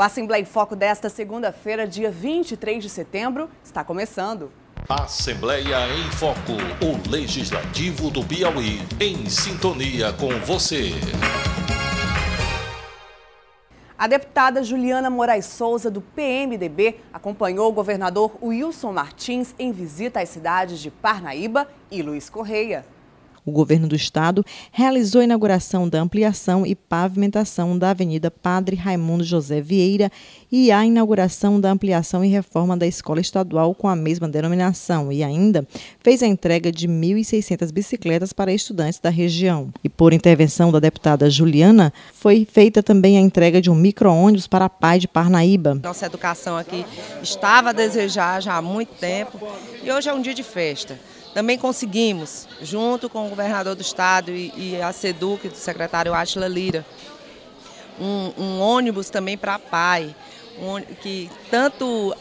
O Assembleia em Foco desta segunda-feira, dia 23 de setembro, está começando. Assembleia em Foco, o Legislativo do Piauí, em sintonia com você. A deputada Juliana Moraes Souza, do PMDB, acompanhou o governador Wilson Martins em visita às cidades de Parnaíba e Luiz Correia. O governo do estado realizou a inauguração da ampliação e pavimentação da Avenida Padre Raimundo José Vieira e a inauguração da ampliação e reforma da escola estadual com a mesma denominação e ainda fez a entrega de 1.600 bicicletas para estudantes da região. E por intervenção da deputada Juliana, foi feita também a entrega de um micro-ônibus para a Pai de Parnaíba. Nossa educação aqui estava a desejar já há muito tempo e hoje é um dia de festa. Também conseguimos, junto com o governador do estado e, e a SEDUC, do secretário Átila Lira, um, um ônibus também para a PAI, que tanto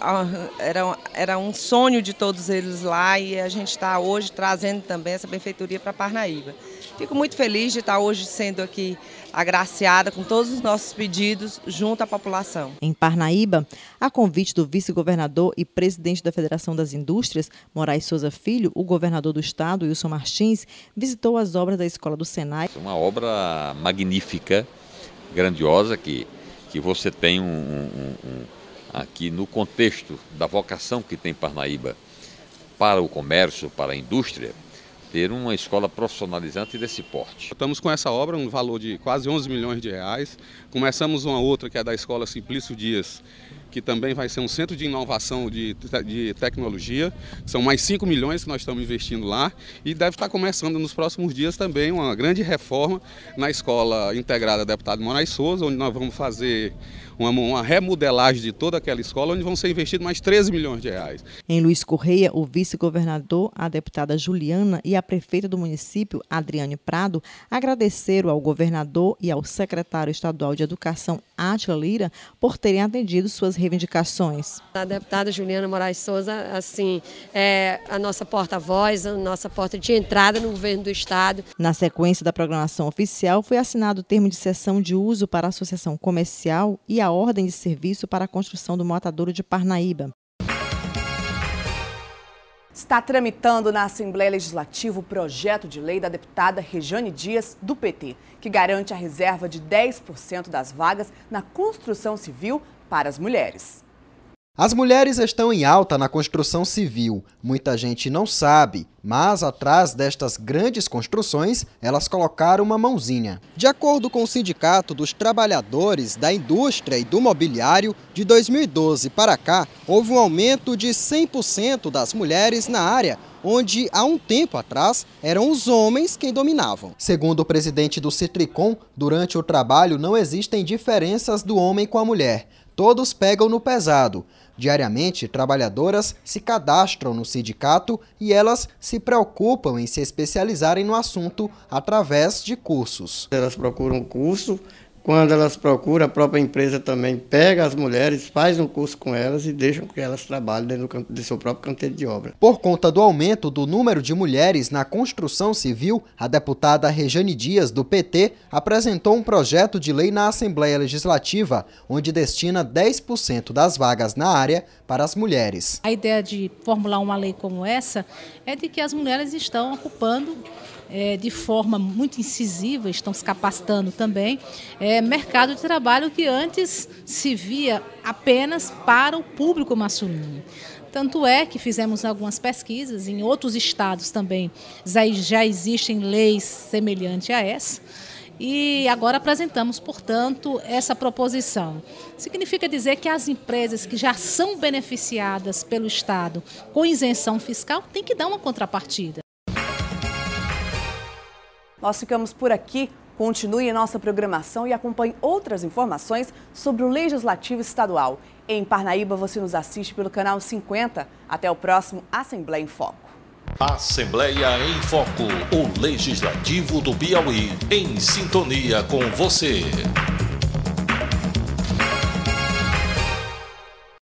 era, era um sonho de todos eles lá e a gente está hoje trazendo também essa benfeitoria para Parnaíba. Fico muito feliz de estar tá hoje sendo aqui agraciada com todos os nossos pedidos junto à população. Em Parnaíba, a convite do vice-governador e presidente da Federação das Indústrias, Moraes Souza Filho, o governador do estado, Wilson Martins, visitou as obras da Escola do Senai. Uma obra magnífica, grandiosa, que que você tem um, um, um, aqui no contexto da vocação que tem Parnaíba para o comércio, para a indústria, ter uma escola profissionalizante desse porte. Estamos com essa obra, um valor de quase 11 milhões de reais. Começamos uma outra que é da Escola Simplício Dias, que também vai ser um centro de inovação de, de tecnologia. São mais 5 milhões que nós estamos investindo lá e deve estar começando nos próximos dias também uma grande reforma na Escola Integrada Deputado Moraes Souza, onde nós vamos fazer uma, uma remodelagem de toda aquela escola, onde vão ser investidos mais 13 milhões de reais. Em Luiz Correia, o vice-governador, a deputada Juliana e a prefeita do município, Adriane Prado, agradeceram ao governador e ao secretário estadual de Educação, Átila Lira por terem atendido suas reivindicações. A deputada Juliana Moraes Souza, assim, é a nossa porta-voz, a nossa porta de entrada no governo do Estado. Na sequência da programação oficial, foi assinado o termo de cessão de uso para a Associação Comercial e a ordem de serviço para a construção do Matadouro de Parnaíba. Está tramitando na Assembleia Legislativa o projeto de lei da deputada Rejane Dias, do PT, que garante a reserva de 10% das vagas na construção civil para as mulheres. As mulheres estão em alta na construção civil. Muita gente não sabe, mas atrás destas grandes construções, elas colocaram uma mãozinha. De acordo com o Sindicato dos Trabalhadores da Indústria e do Mobiliário, de 2012 para cá, houve um aumento de 100% das mulheres na área, onde há um tempo atrás eram os homens quem dominavam. Segundo o presidente do Citricom, durante o trabalho não existem diferenças do homem com a mulher. Todos pegam no pesado. Diariamente, trabalhadoras se cadastram no sindicato e elas se preocupam em se especializarem no assunto através de cursos. Elas procuram curso quando elas procuram, a própria empresa também pega as mulheres, faz um curso com elas e deixam que elas trabalhem dentro do, seu próprio canteiro de obra. Por conta do aumento do número de mulheres na construção civil, a deputada Rejane Dias, do PT, apresentou um projeto de lei na Assembleia Legislativa, onde destina 10% das vagas na área para as mulheres. A ideia de formular uma lei como essa é de que as mulheres estão ocupando é, de forma muito incisiva, estão se capacitando também, é, mercado de trabalho que antes se via apenas para o público masculino. Tanto é que fizemos algumas pesquisas, em outros estados também já existem leis semelhantes a essa. E agora apresentamos, portanto, essa proposição. Significa dizer que as empresas que já são beneficiadas pelo Estado com isenção fiscal têm que dar uma contrapartida. Nós ficamos por aqui. Continue nossa programação e acompanhe outras informações sobre o Legislativo Estadual. Em Parnaíba, você nos assiste pelo canal 50. Até o próximo Assembleia em Foco. Assembleia em Foco, o Legislativo do Piauí, em sintonia com você.